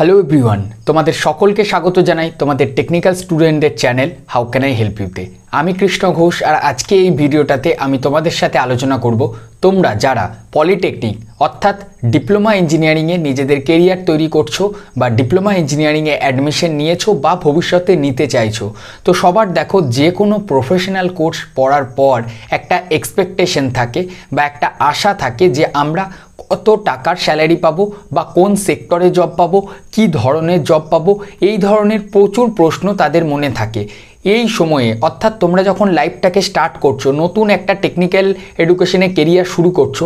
hello everyone তোমাদের সকলকে স্বাগত জানাই তোমাদের টেকনিক্যাল স্টুডেন্টদের channel how can I help ইউতে আমি কৃষ্ণ ঘোষ আর আজকে এই ভিডিওটাতে আমি তোমাদের সাথে আলোচনা করব তোমরা যারা পলিটেকনিক অর্থাৎ ডিপ্লোমা ইঞ্জিনিয়ারিংয়ে নিজেদের কেরিয়ার তৈরি করছো বা ডিপ্লোমা ইঞ্জিনিয়ারিংয়ে অ্যাডমিশন নিয়েছো বা ভবিষ্যতে নিতে চাইছো তো সবার দেখো যে কোনো প্রফেশনাল কোর্স পড়ার পর একটা এক্সপেকটেশন থাকে বা একটা আশা থাকে যে আমরা কত টাকার স্যালারি পাবো বা কোন সেক্টরে জব পাবো কি ধরনের জব পাবো এই ধরনের প্রচুর প্রশ্ন তাদের মনে থাকে এই সময়ে অর্থাৎ তোমরা যখন লাইফটাকে স্টার্ট করছো নতুন একটা টেকনিক্যাল এডুকেশনে কেরিয়ার শুরু করছো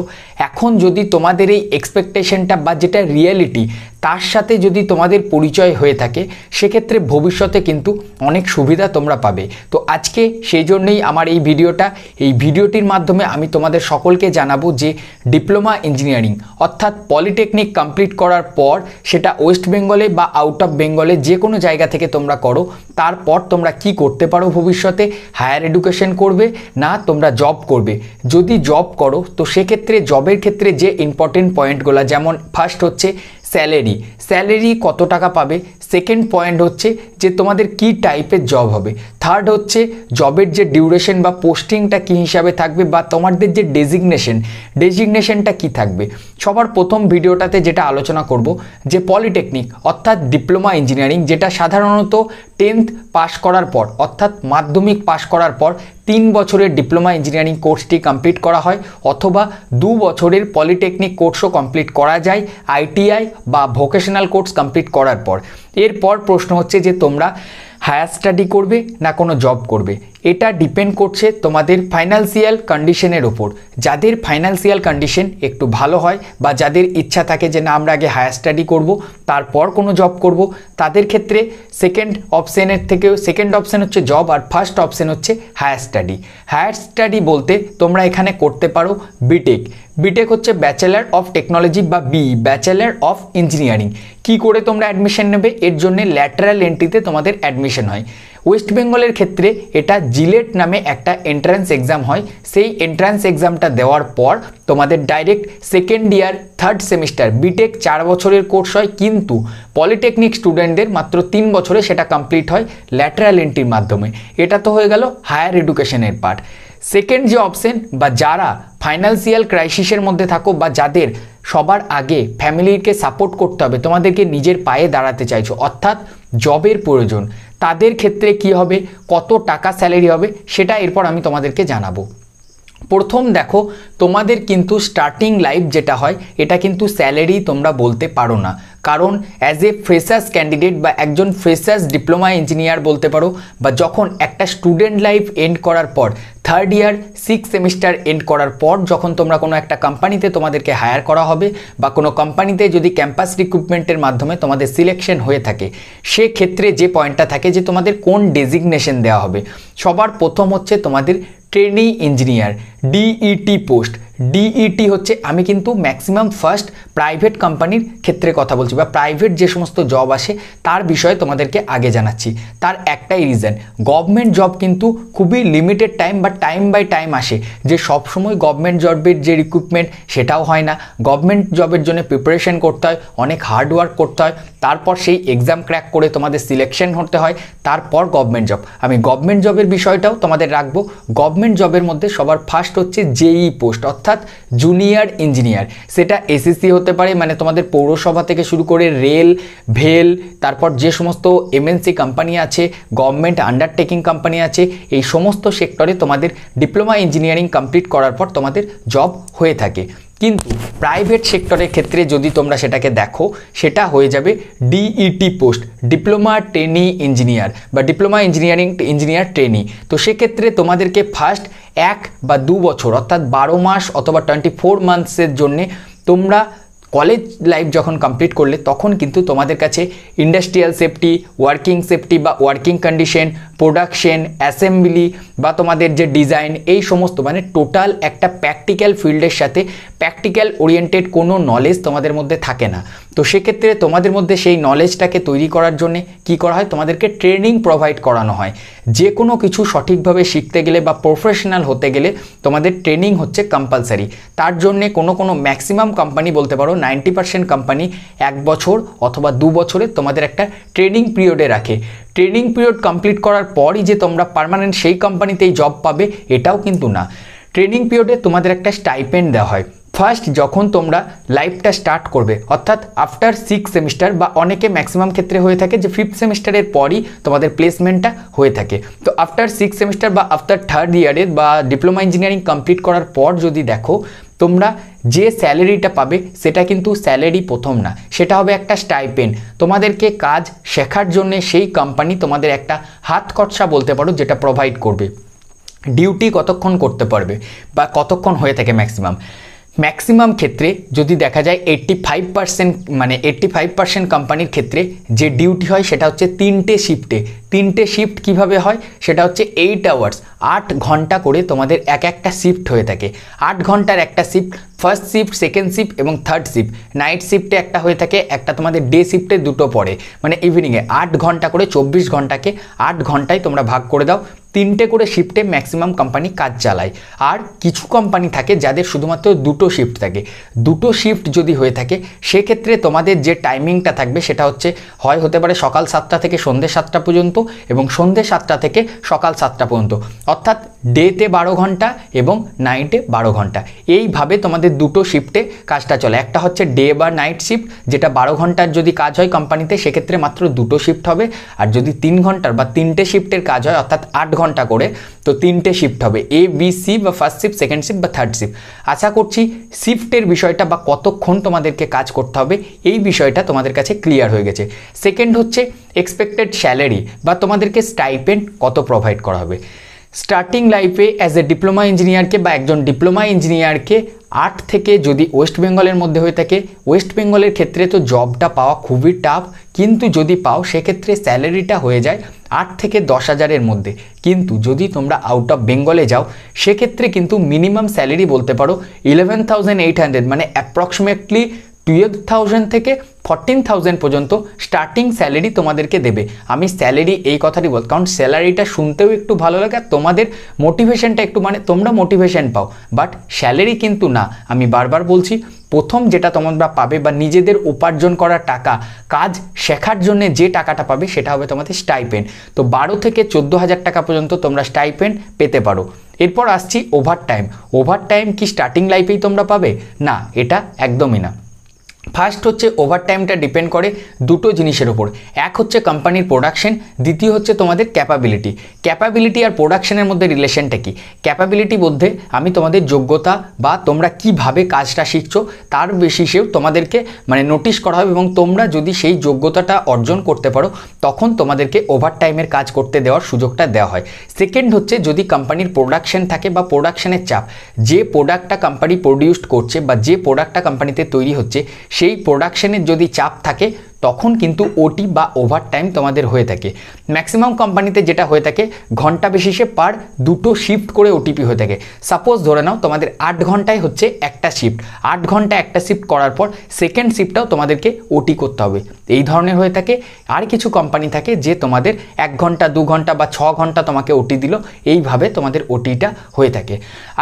এখন যদি তোমাদের এই এক্সপেকটেশনটা বা যেটা রিয়েলিটি তার সাথে যদি তোমাদের পরিচয় হয়ে থাকে সেক্ষেত্রে ভবিষ্যতে কিন্তু অনেক সুবিধা তোমরা পাবে তো আজকে সেই জন্যই আমার এই ভিডিওটা এই ভিডিওটির মাধ্যমে আমি তোমাদের সকলকে জানাবো যে ডিপ্লোমা ইঞ্জিনিয়ারিং অর্থাৎ পলিটেকনিক কমপ্লিট করার পর সেটা ওয়েস্ট বেঙ্গলে বা আউট অফ বেঙ্গলে যে কোনো জায়গা থেকে তোমরা করো তারপর তোমরা কি করতে পারো ভবিষ্যতে হায়ার এডুকেশন করবে না তোমরা জব করবে যদি জব করো তো সেক্ষেত্রে জবের ক্ষেত্রে যে ইম্পর্টেন্ট পয়েন্টগুলো যেমন ফার্স্ট হচ্ছে স্যালারি স্যালারি কত টাকা পাবে সেকেন্ড পয়েন্ট হচ্ছে যে তোমাদের কি টাইপের জব হবে থার্ড হচ্ছে জবের যে ডিউরেশন বা পোস্টিংটা কী হিসাবে থাকবে বা তোমাদের যে ডেজিগনেশন ডেজিগনেশনটা কি থাকবে সবার প্রথম ভিডিওটাতে যেটা আলোচনা করব যে পলিটেকনিক অর্থাৎ ডিপ্লোমা ইঞ্জিনিয়ারিং যেটা সাধারণত টেন্থ পাশ করার পর অর্থাৎ মাধ্যমিক পাশ করার পর তিন বছরের ডিপ্লোমা ইঞ্জিনিয়ারিং কোর্সটি কমপ্লিট করা হয় অথবা দু বছরের পলিটেকনিক কোর্সও কমপ্লিট করা যায় আইটিআই বা ভোকেশনাল কোর্স কমপ্লিট করার পর এরপর প্রশ্ন হচ্ছে যে তোমরা হায়ার স্টাডি করবে না কোনো জব করবে এটা ডিপেন্ড করছে তোমাদের ফাইন্যান্সিয়াল কন্ডিশনের ওপর যাদের ফাইন্যান্সিয়াল কন্ডিশন একটু ভালো হয় বা যাদের ইচ্ছা থাকে যে না আমরা আগে হায়ার স্টাডি করব তারপর কোনো জব করব তাদের ক্ষেত্রে সেকেন্ড অপশানের থেকেও সেকেন্ড অপশান হচ্ছে জব আর ফার্স্ট অপশান হচ্ছে হায়ার স্টাডি হায়ার স্টাডি বলতে তোমরা এখানে করতে পারো বিটেক বিটেক হচ্ছে ব্যাচেলার অফ টেকনোলজি বা বি ব্যাচেলার অফ ইঞ্জিনিয়ারিং কি করে তোমরা অ্যাডমিশন নেবে এর জন্য ল্যাটারাল এন্ট্রিতে তোমাদের অ্যাডমিশন হয় ওয়েস্ট বেঙ্গলের ক্ষেত্রে এটা জিলেট e নামে একটা এন্ট্রান্স এক্সাম হয় সেই এন্ট্রান্স এক্সামটা দেওয়ার পর তোমাদের direct second year third semester B Tech চার বছরের কোর্স হয় কিন্তু পলিটেকনিক স্টুডেন্টদের মাত্র তিন বছরে সেটা কমপ্লিট হয় ল্যাটারাল এন্ট্রির মাধ্যমে এটা তো হয়ে গেল হায়ার এডুকেশনের পার্ট সেকেন্ড যে অপশন বা যারা ফাইন্যান্সিয়াল ক্রাইসিসের মধ্যে থাকো বা যাদের সবার আগে ফ্যামিলিকে সাপোর্ট করতে হবে তোমাদেরকে নিজের পায়ে দাঁড়াতে চাইছো অর্থাৎ জবের প্রয়োজন তাদের ক্ষেত্রে কি হবে কত টাকা স্যালারি হবে সেটা এরপর আমি তোমাদেরকে জানাবো প্রথম দেখো তোমাদের কিন্তু স্টার্টিং লাইফ যেটা হয় এটা কিন্তু স্যালারি তোমরা বলতে পারো না কারণ অ্যাজ এ ফ্রেশার্স ক্যান্ডিডেট বা একজন ফ্রেশার্স ডিপ্লোমা ইঞ্জিনিয়ার বলতে পারো বা যখন একটা স্টুডেন্ট লাইফ এন্ড করার পর third year six semester end করার পর যখন তোমরা কোনো একটা কোম্পানিতে তোমাদেরকে হায়ার করা হবে বা কোনো কোম্পানিতে যদি ক্যাম্পাস রিক্রুটমেন্টের মাধ্যমে তোমাদের সিলেকশন হয়ে থাকে সেক্ষেত্রে যে পয়েন্টটা থাকে যে তোমাদের কোন ডেজিগনেশন দেওয়া হবে সবার প্রথম হচ্ছে তোমাদের training engineer DET post DET হচ্ছে আমি কিন্তু ম্যাক্সিমাম ফার্স্ট প্রাইভেট কোম্পানির ক্ষেত্রে কথা বলছি বা প্রাইভেট যে সমস্ত জব আসে তার বিষয়ে তোমাদেরকে আগে জানাচ্ছি তার একটাই রিজন গভর্নমেন্ট জব কিন্তু খুবই লিমিটেড টাইম বা টাইম বাই টাইম আসে যে সব সময় গভর্নমেন্ট জবের যে রিক্রুটমেন্ট সেটাও হয় না গভর্নমেন্ট জবের জন্য প্রিপারেশন করতে হয় অনেক হার্ডওয়ার্ক করতে হয় তারপর সেই এক্সাম ক্র্যাক করে তোমাদের সিলেকশন হতে হয় তারপর গভর্নমেন্ট জব আমি গভর্নমেন্ট জবের বিষয়টাও তোমাদের রাখবো গভর্নমেন্ট জবের মধ্যে সবার ফার্স্ট পোস্ট হচ্ছে জেই পোস্ট অর্থাৎ জুনিয়র ইঞ্জিনিয়ার সেটা এসএসসি হতে পারে মানে তোমাদের পৌরসভা থেকে শুরু করে রেল ভেল তারপর যে সমস্ত এমএনসি কোম্পানি আছে গভর্নমেন্ট আন্ডারটেকিং কোম্পানি আছে এই সমস্ত সেক্টরে তোমাদের ডিপ্লোমা ইঞ্জিনিয়ারিং কমপ্লিট করার পর তোমাদের জব হয়ে থাকে কিন্তু প্রাইভেট সেক্টরের ক্ষেত্রে যদি তোমরা সেটাকে দেখো সেটা হয়ে যাবে DET post diploma trainee engineer বা ডিপ্লোমা ইঞ্জিনিয়ারিং ইঞ্জিনিয়ার ট্রেনি তো সেক্ষেত্রে তোমাদেরকে ফার্স্ট এক বা দু বছর অর্থাৎ বারো মাস অথবা টোয়েন্টি ফোর মান্থসের জন্যে তোমরা কলেজ লাইফ যখন কমপ্লিট করলে তখন কিন্তু তোমাদের কাছে ইন্ডাস্ট্রিয়াল সেফটি ওয়ার্কিং সেফটি বা ওয়ার্কিং কন্ডিশন প্রোডাকশন অ্যাসেম্বলি বা তোমাদের যে ডিজাইন এই সমস্ত মানে টোটাল একটা প্র্যাকটিক্যাল ফিল্ডের সাথে প্র্যাকটিক্যাল ওরিয়েন্টেড কোনো নলেজ তোমাদের মধ্যে থাকে না তো সেক্ষেত্রে তোমাদের মধ্যে সেই নলেজটাকে তৈরি করার জন্য কি করা হয় তোমাদেরকে ট্রেনিং প্রোভাইড করানো হয় যে কোনো কিছু সঠিকভাবে শিখতে গেলে বা প্রফেশনাল হতে গেলে তোমাদের ট্রেনিং হচ্ছে কম্পালসারি তার জন্যে কোনো কোনো ম্যাক্সিমাম কোম্পানি বলতে পারো নাইনটি পার্সেন্ট কোম্পানি এক বছর অথবা দু বছরে তোমাদের একটা ট্রেনিং পিরিয়ডে রাখে ট্রেনিং পিরিয়ড কমপ্লিট করার পরই যে তোমরা পারমানেন্ট সেই কোম্পানিতেই জব পাবে এটাও কিন্তু না ট্রেনিং পিরিয়ডে তোমাদের একটা স্টাইপেন্ড দেওয়া হয় ফার্স্ট যখন তোমরা লাইফটা স্টার্ট করবে অর্থাৎ আফটার সিক্স সেমিস্টার বা অনেকে ম্যাক্সিমাম ক্ষেত্রে হয়ে থাকে যে ফিফথ সেমিস্টারের পরই তোমাদের প্লেসমেন্টটা হয়ে থাকে তো আফটার সিক্স সেমিস্টার বা আফটার থার্ড ইয়ারে বা ডিপ্লোমা ইঞ্জিনিয়ারিং কমপ্লিট করার পর যদি দেখো তোমরা যে স্যালারিটা পাবে সেটা কিন্তু স্যালারি প্রথম না সেটা হবে একটা স্টাইপেন্ড তোমাদেরকে কাজ শেখার জন্যে সেই কোম্পানি তোমাদের একটা হাত খরচা বলতে পারো যেটা প্রোভাইড করবে ডিউটি কতক্ষণ করতে পারবে বা কতক্ষণ হয়ে থাকে ম্যাক্সিমাম ম্যাক্সিমাম ক্ষেত্রে যদি দেখা যায় এইট্টি ফাইভ পার্সেন্ট মানে এইট্টি ফাইভ পার্সেন্ট কোম্পানির ক্ষেত্রে যে ডিউটি হয় সেটা হচ্ছে তিনটে শিফটে তিনটে শিফট কিভাবে হয় সেটা হচ্ছে এইট আওয়ার্স আট ঘন্টা করে তোমাদের এক একটা শিফট হয়ে থাকে আট ঘন্টার একটা shift first shift second shift এবং থার্ড শিফট নাইট শিফটে একটা হয়ে থাকে একটা তোমাদের ডে শিফটে দুটো পড়ে মানে ইভিনিংয়ে আট ঘন্টা করে চব্বিশ ঘন্টাকে আট ঘন্টায় তোমরা ভাগ করে দাও তিনটে করে শিফটে ম্যাক্সিমাম কোম্পানি কাজ চালায় আর কিছু কোম্পানি থাকে যাদের শুধুমাত্র দুটো শিফট থাকে দুটো শিফট যদি হয়ে থাকে সেক্ষেত্রে তোমাদের যে টাইমিংটা থাকবে সেটা হচ্ছে হয় হতে পারে সকাল সাতটা থেকে সন্ধ্যে সাতটা পর্যন্ত এবং সন্ধ্যে সাতটা থেকে সকাল সাতটা পর্যন্ত অর্থাৎ ডেতে বারো ঘন্টা এবং নাইটে বারো ঘন্টা এইভাবে তোমাদের দুটো শিফটে কাজটা চলে একটা হচ্ছে ডে বা নাইট শিফট যেটা বারো ঘন্টার যদি কাজ হয় কোম্পানিতে সেক্ষেত্রে মাত্র দুটো শিফট হবে আর যদি তিন ঘন্টার বা তিনটে শিফটের কাজ হয় অর্থাৎ আট ঘন্টা করে তো তিনটে শিফট হবে এ বি সি বা ফার্স্ট শিফট সেকেন্ড শিফট বা থার্ড শিফট আশা করছি শিফটের বিষয়টা বা কতক্ষণ তোমাদেরকে কাজ করতে হবে এই বিষয়টা তোমাদের কাছে ক্লিয়ার হয়ে গেছে সেকেন্ড হচ্ছে এক্সপেক্টেড স্যালারি বা তোমাদেরকে স্টাইপেন্ড কত প্রোভাইড করা হবে স্টার্টিং লাইফে অ্যাজ এ ডিপ্লোমা ইঞ্জিনিয়ারকে বা একজন ডিপ্লোমা ইঞ্জিনিয়ারকে আট থেকে যদি ওয়েস্ট বেঙ্গলের মধ্যে হয়ে থাকে ওয়েস্ট বেঙ্গলের ক্ষেত্রে তো জবটা পাওয়া খুবই টাফ কিন্তু যদি পাও সেক্ষেত্রে স্যালারিটা হয়ে যায় আট থেকে দশ হাজারের মধ্যে কিন্তু যদি তোমরা আউট অফ বেঙ্গলে যাও সেক্ষেত্রে কিন্তু মিনিমাম স্যালারি বলতে পারো ইলেভেন থাউজেন্ড এইট হান্ড্রেড মানে অ্যাপ্রক্সিমেটলি টুয়েলভ থাউজেন্ড থেকে ফর্টিন থাউজেন্ড পর্যন্ত স্টার্টিং স্যালারি তোমাদেরকে দেবে আমি স্যালারি এই কথাটি বল কারণ স্যালারিটা শুনতেও একটু ভালো লাগে আর তোমাদের মোটিভেশনটা একটু মানে তোমরা মোটিভেশন পাও বাট স্যালারি কিন্তু না আমি বারবার বলছি প্রথম যেটা তোমরা পাবে বা নিজেদের উপার্জন করা টাকা কাজ শেখার জন্য যে টাকাটা পাবে সেটা হবে তোমাদের স্টাইপেন্ড তো বারো থেকে চোদ্দো হাজার টাকা পর্যন্ত তোমরা স্টাইপেন্ড পেতে পারো এরপর আসছি ওভার টাইম ওভার টাইম কি স্টার্টিং লাইফেই তোমরা পাবে না এটা একদমই না ফার্স্ট হচ্ছে ওভারটাইমটা ডিপেন্ড করে দুটো জিনিসের ওপর এক হচ্ছে কোম্পানির প্রোডাকশন দ্বিতীয় হচ্ছে তোমাদের ক্যাপাবিলিটি ক্যাপাবিলিটি আর প্রোডাকশনের মধ্যে রিলেশনটা কী ক্যাপাবিলিটি বলতে আমি তোমাদের যোগ্যতা বা তোমরা কিভাবে কাজটা শিখছো তার বেশি সেও তোমাদেরকে মানে নোটিশ করা হবে এবং তোমরা যদি সেই যোগ্যতাটা অর্জন করতে পারো তখন তোমাদেরকে ওভার টাইমের কাজ করতে দেওয়ার সুযোগটা দেওয়া হয় সেকেন্ড হচ্ছে যদি কোম্পানির প্রোডাকশন থাকে বা প্রোডাকশনের চাপ যে প্রোডাক্টটা কোম্পানি প্রডিউসড করছে বা যে প্রোডাক্টটা কোম্পানিতে তৈরি হচ্ছে সেই প্রোডাকশানের যদি চাপ থাকে তখন কিন্তু ওটি বা ওভার টাইম তোমাদের হয়ে থাকে ম্যাক্সিমাম কোম্পানিতে যেটা হয়ে থাকে ঘন্টা বিশেষে পার দুটো শিফট করে ওটিপি হয়ে থাকে সাপোজ ধরে নাও তোমাদের আট ঘন্টায় হচ্ছে একটা শিফট আট ঘন্টা একটা শিফট করার পর সেকেন্ড শিফটটাও তোমাদেরকে ওটি করতে হবে এই ধরনের হয়ে থাকে আর কিছু কোম্পানি থাকে যে তোমাদের এক ঘন্টা দু ঘন্টা বা ছ ঘন্টা তোমাকে ওটি দিল এইভাবে তোমাদের ওটিটা হয়ে থাকে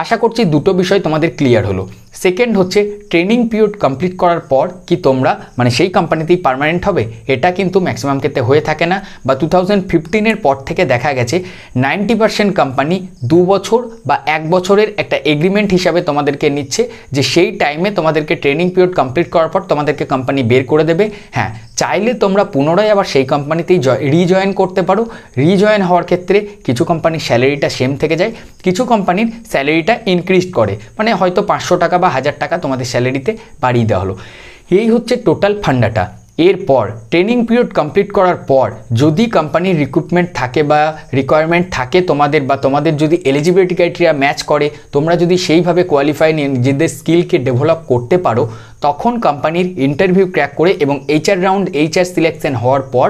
আশা করছি দুটো বিষয় তোমাদের ক্লিয়ার হলো সেকেন্ড হচ্ছে ট্রেনিং পিরিয়ড কমপ্লিট করার পর কি তোমরা মানে সেই কোম্পানিতেই পারমানেন্ট কারেন্ট হবে এটা কিন্তু ম্যাক্সিমাম ক্ষেত্রে হয়ে থাকে না বা টু থাউজেন্ড ফিফটিনের পর থেকে দেখা গেছে নাইনটি পার্সেন্ট কোম্পানি দু বছর বা এক বছরের একটা এগ্রিমেন্ট হিসাবে তোমাদেরকে নিচ্ছে যে সেই টাইমে তোমাদেরকে ট্রেনিং পিরিয়ড কমপ্লিট করার পর তোমাদেরকে কোম্পানি বের করে দেবে হ্যাঁ চাইলে তোমরা পুনরায় আবার সেই কোম্পানিতেই রিজয়েন করতে পারো রিজয়েন হওয়ার ক্ষেত্রে কিছু কোম্পানির স্যালারিটা সেম থেকে যায় কিছু কোম্পানির স্যালারিটা ইনক্রিজ করে মানে হয়তো পাঁচশো টাকা বা হাজার টাকা তোমাদের স্যালারিতে বাড়িয়ে দেওয়া হলো এই হচ্ছে টোটাল ফান্ডাটা এরপর ট্রেনিং পিরিয়ড কমপ্লিট করার পর যদি কোম্পানির রিক্রুটমেন্ট থাকে বা রিকোয়ারমেন্ট থাকে তোমাদের বা তোমাদের যদি এলিজিবিলিটি ক্রাইটেরিয়া ম্যাচ করে তোমরা যদি সেইভাবে কোয়ালিফাই নিয়ে নিজেদের স্কিলকে ডেভেলপ করতে পারো তখন কোম্পানির ইন্টারভিউ ক্র্যাক করে এবং এইচআর রাউন্ড এইচআর সিলেকশন হওয়ার পর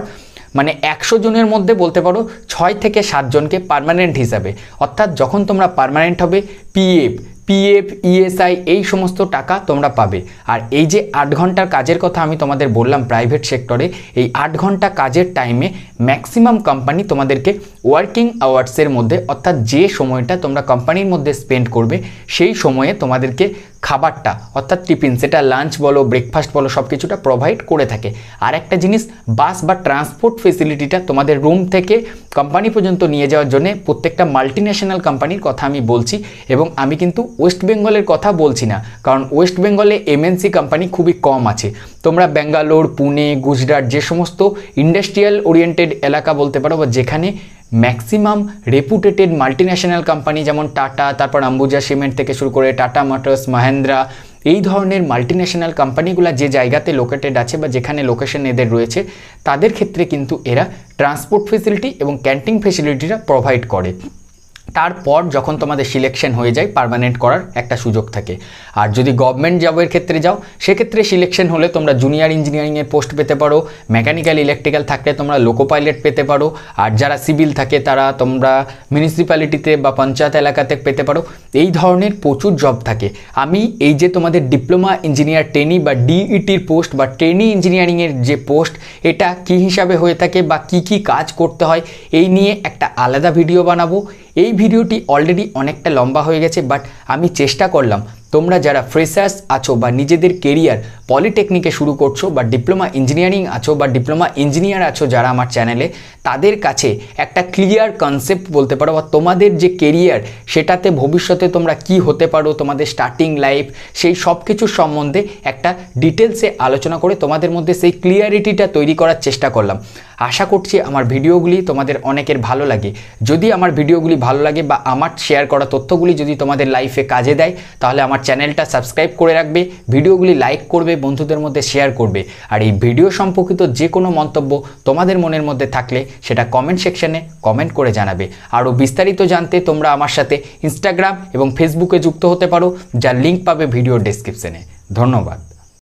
মানে একশো জনের মধ্যে বলতে পারো ছয় থেকে সাতজনকে পারমানেন্ট হিসাবে অর্থাৎ যখন তোমরা পারমানেন্ট হবে পিএফ পিএফ ইএসআই e এই সমস্ত টাকা তোমরা পাবে আর এই যে আট ঘন্টার কাজের কথা আমি তোমাদের বললাম প্রাইভেট সেক্টরে এই আট ঘন্টা কাজের টাইমে ম্যাক্সিমাম কোম্পানি তোমাদেরকে ওয়ার্কিং আওয়ার্সের মধ্যে অর্থাৎ যে সময়টা তোমরা কোম্পানির মধ্যে স্পেন্ড করবে সেই সময়ে তোমাদেরকে খাবারটা অর্থাৎ টিফিন সেটা লাঞ্চ বলো ব্রেকফাস্ট বলো সব কিছুটা প্রোভাইড করে থাকে আর একটা জিনিস বাস বা ট্রান্সপোর্ট ফেসিলিটিটা তোমাদের রুম থেকে কোম্পানি পর্যন্ত নিয়ে যাওয়ার জন্য প্রত্যেকটা মাল্টিন্যাশনাল কোম্পানির কথা আমি বলছি এবং আমি কিন্তু ওয়েস্ট বেঙ্গলের কথা বলছি না কারণ ওয়েস্ট বেঙ্গলে এমএনসি কোম্পানি খুবই কম আছে তোমরা ব্যাঙ্গালোর পুনে গুজরাট যে সমস্ত ইন্ডাস্ট্রিয়াল ওরিয়েন্টেড এলাকা বলতে পারো বা যেখানে ম্যাক্সিমাম রেপুটেটেড মাল্টিন্যাশনাল কোম্পানি যেমন টাটা তারপর আম্বুজা সিমেন্ট থেকে শুরু করে টাটা মোটরস মাহেন্দ্রা এই ধরনের মাল্টিন্যাশনাল কোম্পানিগুলো যে জায়গাতে লোকেটেড আছে বা যেখানে লোকেশন এদের রয়েছে তাদের ক্ষেত্রে কিন্তু এরা ট্রান্সপোর্ট ফেসিলিটি এবং ক্যান্টিন ফেসিলিটিটা প্রোভাইড করে তারপর যখন তোমাদের সিলেকশন হয়ে যায় পারমানেন্ট করার একটা সুযোগ থাকে আর যদি গভর্নমেন্ট জবের ক্ষেত্রে যাও সেক্ষেত্রে সিলেকশন হলে তোমরা জুনিয়র ইঞ্জিনিয়ারিংয়ের পোস্ট পেতে পারো মেকানিক্যাল ইলেকট্রিক্যাল থাকলে তোমরা লোকো পাইলট পেতে পারো আর যারা সিভিল থাকে তারা তোমরা মিউনিসিপ্যালিটিতে বা পঞ্চায়েত এলাকাতে পেতে পারো এই ধরনের প্রচুর জব থাকে আমি এই যে তোমাদের ডিপ্লোমা ইঞ্জিনিয়ার ট্রেনি বা ডিইটির e পোস্ট বা ট্রেনি ইঞ্জিনিয়ারিংয়ের যে পোস্ট এটা কি হিসাবে হয়ে থাকে বা কি কি কাজ করতে হয় এই নিয়ে একটা আলাদা ভিডিও বানাবো এই ভিডিওটি অলরেডি অনেকটা লম্বা হয়ে গেছে বাট আমি চেষ্টা করলাম তোমরা যারা ফ্রেশার্স আছো বা নিজেদের কেরিয়ার পলিটেকনিকে শুরু করছো বা ডিপ্লোমা ইঞ্জিনিয়ারিং আছো বা ডিপ্লোমা ইঞ্জিনিয়ার আছো যারা আমার চ্যানেলে তাদের কাছে একটা ক্লিয়ার কনসেপ্ট বলতে পারো বা তোমাদের যে কেরিয়ার সেটাতে ভবিষ্যতে তোমরা কি হতে পারো তোমাদের স্টার্টিং লাইফ সেই সব কিছুর সম্বন্ধে একটা ডিটেলসে আলোচনা করে তোমাদের মধ্যে সেই ক্লিয়ারিটিটা তৈরি করার চেষ্টা করলাম আশা করছি আমার ভিডিওগুলি তোমাদের অনেকের ভালো লাগে যদি আমার ভিডিওগুলি ভালো লাগে বা আমার শেয়ার করা তথ্যগুলি যদি তোমাদের লাইফে কাজে দেয় তাহলে আমার চ্যানেলটা সাবস্ক্রাইব করে রাখবে ভিডিওগুলি লাইক করবে বন্ধুদের মধ্যে শেয়ার করবে আর এই ভিডিও সম্পর্কিত যে কোনো মন্তব্য তোমাদের মনের মধ্যে থাকলে সেটা কমেন্ট সেকশনে কমেন্ট করে জানাবে আরও বিস্তারিত জানতে তোমরা আমার সাথে ইনস্টাগ্রাম এবং ফেসবুকে যুক্ত হতে পারো যার লিঙ্ক পাবে ভিডিও ডেসক্রিপশনে ধন্যবাদ